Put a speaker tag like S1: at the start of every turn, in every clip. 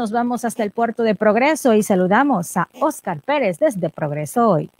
S1: Nos vamos hasta el puerto de Progreso y saludamos a Oscar Pérez desde Progreso hoy.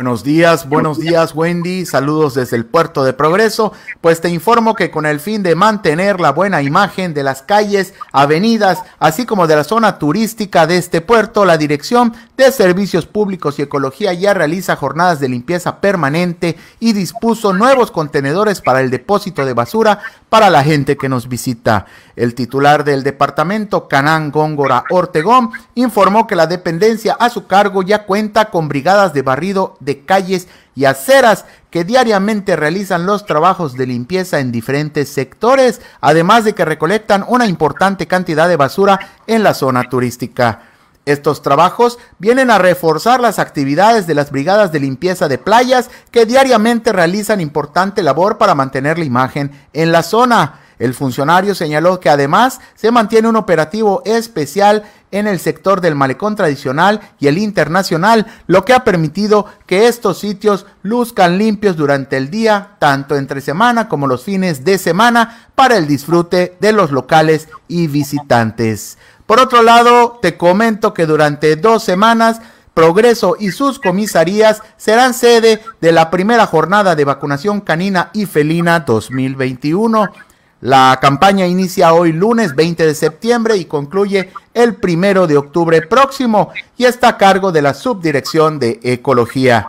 S1: Buenos días, buenos días Wendy, saludos desde el puerto de Progreso, pues te informo que con el fin de mantener la buena imagen de las calles, avenidas, así como de la zona turística de este puerto, la Dirección de Servicios Públicos y Ecología ya realiza jornadas de limpieza permanente y dispuso nuevos contenedores para el depósito de basura para la gente que nos visita. El titular del departamento, Canán Góngora Ortegón, informó que la dependencia a su cargo ya cuenta con brigadas de barrido de calles y aceras que diariamente realizan los trabajos de limpieza en diferentes sectores, además de que recolectan una importante cantidad de basura en la zona turística. Estos trabajos vienen a reforzar las actividades de las brigadas de limpieza de playas que diariamente realizan importante labor para mantener la imagen en la zona. El funcionario señaló que además se mantiene un operativo especial en el sector del malecón tradicional y el internacional, lo que ha permitido que estos sitios luzcan limpios durante el día, tanto entre semana como los fines de semana, para el disfrute de los locales y visitantes. Por otro lado, te comento que durante dos semanas Progreso y sus comisarías serán sede de la primera jornada de vacunación canina y felina 2021. La campaña inicia hoy lunes 20 de septiembre y concluye el primero de octubre próximo y está a cargo de la Subdirección de Ecología.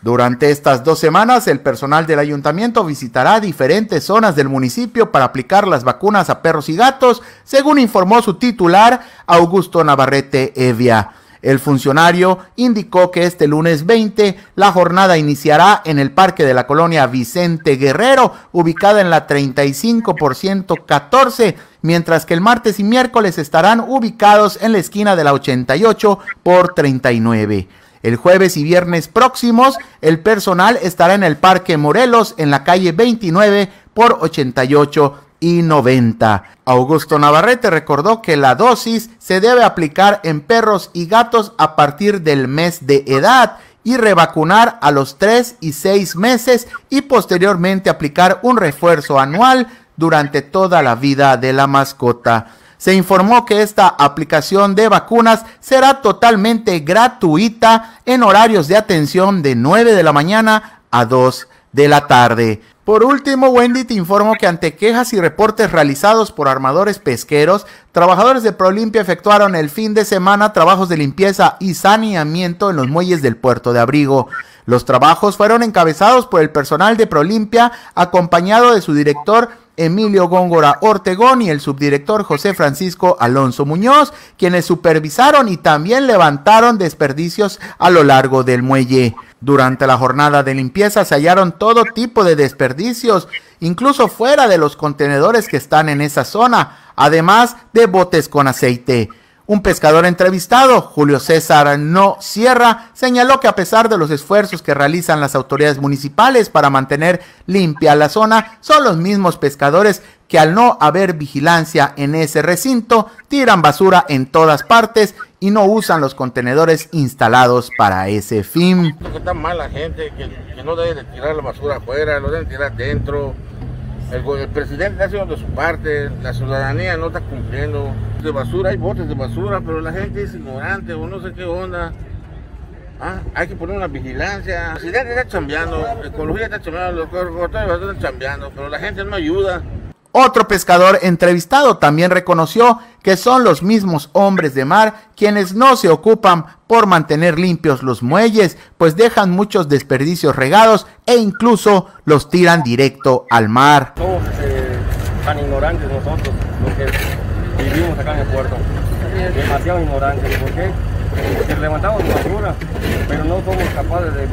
S1: Durante estas dos semanas, el personal del ayuntamiento visitará diferentes zonas del municipio para aplicar las vacunas a perros y gatos, según informó su titular, Augusto Navarrete Evia. El funcionario indicó que este lunes 20 la jornada iniciará en el Parque de la Colonia Vicente Guerrero, ubicada en la 35% 14, mientras que el martes y miércoles estarán ubicados en la esquina de la 88 por 39. El jueves y viernes próximos, el personal estará en el Parque Morelos, en la calle 29 por 88 y 90. Augusto Navarrete recordó que la dosis se debe aplicar en perros y gatos a partir del mes de edad y revacunar a los 3 y 6 meses y posteriormente aplicar un refuerzo anual durante toda la vida de la mascota. Se informó que esta aplicación de vacunas será totalmente gratuita en horarios de atención de 9 de la mañana a 2 de la tarde. Por último, Wendy, te informo que ante quejas y reportes realizados por armadores pesqueros, trabajadores de Prolimpia efectuaron el fin de semana trabajos de limpieza y saneamiento en los muelles del puerto de Abrigo. Los trabajos fueron encabezados por el personal de Prolimpia, acompañado de su director Emilio Góngora Ortegón y el subdirector José Francisco Alonso Muñoz, quienes supervisaron y también levantaron desperdicios a lo largo del muelle. Durante la jornada de limpieza se hallaron todo tipo de desperdicios, incluso fuera de los contenedores que están en esa zona, además de botes con aceite. Un pescador entrevistado, Julio César No Sierra, señaló que a pesar de los esfuerzos que realizan las autoridades municipales para mantener limpia la zona, son los mismos pescadores que al no haber vigilancia en ese recinto tiran basura en todas partes y no usan los contenedores instalados para ese fin. Está mal la gente, que, no deben tirar la basura afuera, no deben tirar dentro. El, presidente está haciendo de su parte, la ciudadanía no está cumpliendo. De basura, hay botes de basura, pero la gente es ignorante o no sé qué onda. Ah, hay que poner una vigilancia. El presidente está chambeando, ecología está chambeando, los corredores están chambeando, pero la gente no ayuda. Otro pescador entrevistado también reconoció que son los mismos hombres de mar quienes no se ocupan por mantener limpios los muelles, pues dejan muchos desperdicios regados e incluso los tiran directo al mar. Eh, tan ignorantes nosotros, los que vivimos acá en el puerto. Demasiado ignorantes levantamos pero no somos capaces de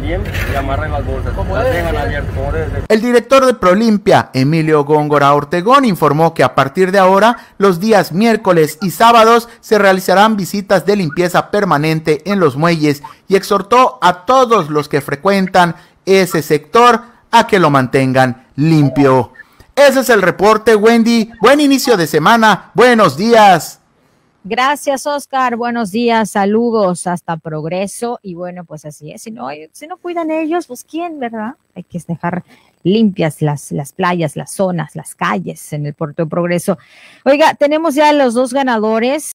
S1: bien y amarrar las bolsas. El director de Prolimpia, Emilio Góngora Ortegón, informó que a partir de ahora, los días miércoles y sábados se realizarán visitas de limpieza permanente en los muelles y exhortó a todos los que frecuentan ese sector a que lo mantengan limpio. Ese es el reporte, Wendy. Buen inicio de semana. Buenos días. Gracias, Oscar. Buenos días, saludos hasta progreso. Y bueno, pues así es. Si no, si no cuidan ellos, pues quién, ¿verdad? Hay que dejar limpias las, las playas, las zonas, las calles en el puerto de progreso. Oiga, tenemos ya los dos ganadores.